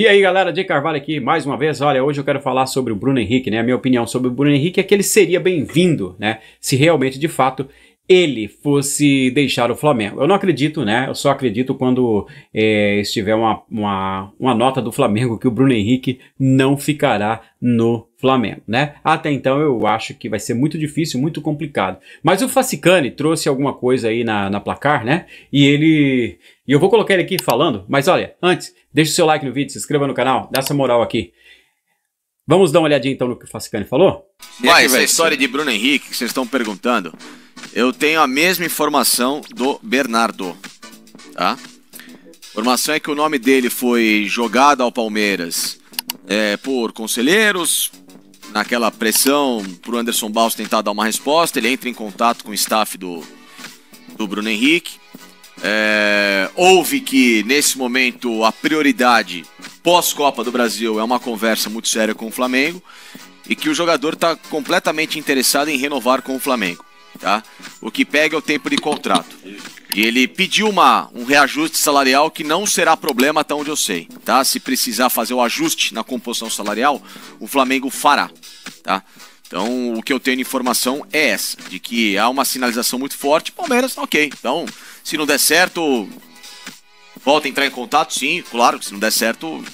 E aí galera, de Carvalho aqui mais uma vez. Olha, hoje eu quero falar sobre o Bruno Henrique, né? A minha opinião sobre o Bruno Henrique é que ele seria bem-vindo, né? Se realmente de fato ele fosse deixar o Flamengo. Eu não acredito, né? Eu só acredito quando é, estiver uma, uma, uma nota do Flamengo que o Bruno Henrique não ficará no Flamengo, né? Até então eu acho que vai ser muito difícil, muito complicado. Mas o Facicani trouxe alguma coisa aí na, na placar, né? E ele. E eu vou colocar ele aqui falando, mas olha, antes, deixa o seu like no vídeo, se inscreva no canal, dá essa moral aqui. Vamos dar uma olhadinha então no que o Facicani falou? Mas essa história de Bruno Henrique que vocês estão perguntando. Eu tenho a mesma informação do Bernardo. Tá? informação é que o nome dele foi jogado ao Palmeiras é, por conselheiros, naquela pressão para o Anderson Baus tentar dar uma resposta. Ele entra em contato com o staff do, do Bruno Henrique. É, houve que, nesse momento, a prioridade pós-Copa do Brasil é uma conversa muito séria com o Flamengo e que o jogador está completamente interessado em renovar com o Flamengo tá? O que pega é o tempo de contrato. E ele pediu uma, um reajuste salarial que não será problema até onde eu sei, tá? Se precisar fazer o ajuste na composição salarial, o Flamengo fará, tá? Então, o que eu tenho de informação é essa, de que há uma sinalização muito forte, Palmeiras, tá ok. Então, se não der certo, volta a entrar em contato, sim, claro, se não der certo,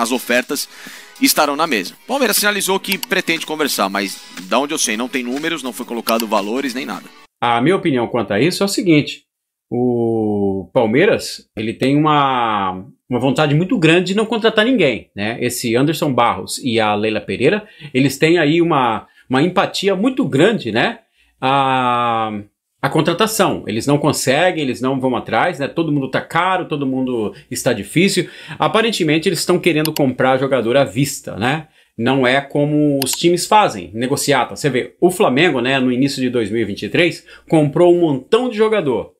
as ofertas estarão na mesa. Palmeiras sinalizou que pretende conversar, mas da onde eu sei, não tem números, não foi colocado valores nem nada. A minha opinião quanto a isso é o seguinte: o Palmeiras ele tem uma, uma vontade muito grande de não contratar ninguém, né? Esse Anderson Barros e a Leila Pereira, eles têm aí uma, uma empatia muito grande, né? A, ah, a contratação. Eles não conseguem, eles não vão atrás, né? Todo mundo tá caro, todo mundo está difícil. Aparentemente eles estão querendo comprar jogador à vista, né? Não é como os times fazem, negociata. Tá? Você vê, o Flamengo, né, no início de 2023, comprou um montão de jogador.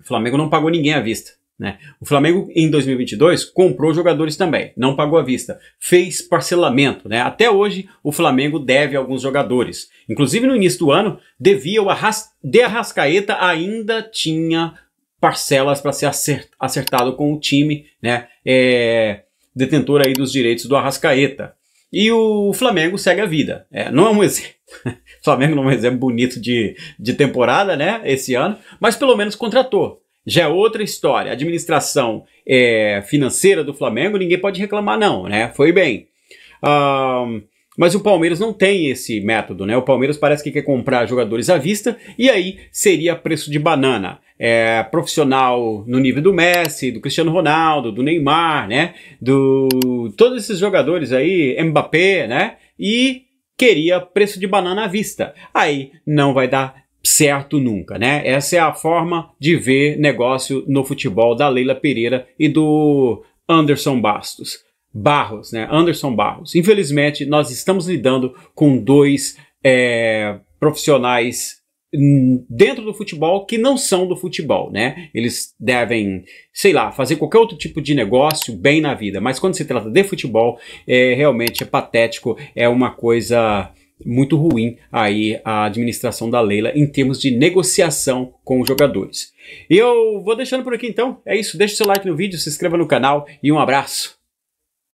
O Flamengo não pagou ninguém à vista. Né? O Flamengo, em 2022, comprou jogadores também, não pagou à vista, fez parcelamento. Né? Até hoje, o Flamengo deve alguns jogadores. Inclusive, no início do ano, devia o Arras De Arrascaeta ainda tinha parcelas para ser acert acertado com o time, né? É, detentor aí dos direitos do Arrascaeta. E o Flamengo segue a vida. É, não é um exemplo. Flamengo não é um exemplo bonito de, de temporada, né? Esse ano, mas pelo menos contratou já é outra história. administração é, financeira do Flamengo, ninguém pode reclamar, não, né? Foi bem. Um, mas o Palmeiras não tem esse método, né? O Palmeiras parece que quer comprar jogadores à vista e aí seria preço de banana. É, profissional no nível do Messi, do Cristiano Ronaldo, do Neymar, né? Do todos esses jogadores aí, Mbappé, né? E queria preço de banana à vista. Aí não vai dar certo nunca, né? Essa é a forma de ver negócio no futebol da Leila Pereira e do Anderson Bastos. Barros, né? Anderson Barros. Infelizmente, nós estamos lidando com dois é, profissionais dentro do futebol que não são do futebol, né? Eles devem, sei lá, fazer qualquer outro tipo de negócio bem na vida, mas quando se trata de futebol, é, realmente é patético, é uma coisa muito ruim aí a administração da Leila em termos de negociação com os jogadores. Eu vou deixando por aqui então. É isso. Deixe seu like no vídeo, se inscreva no canal e um abraço.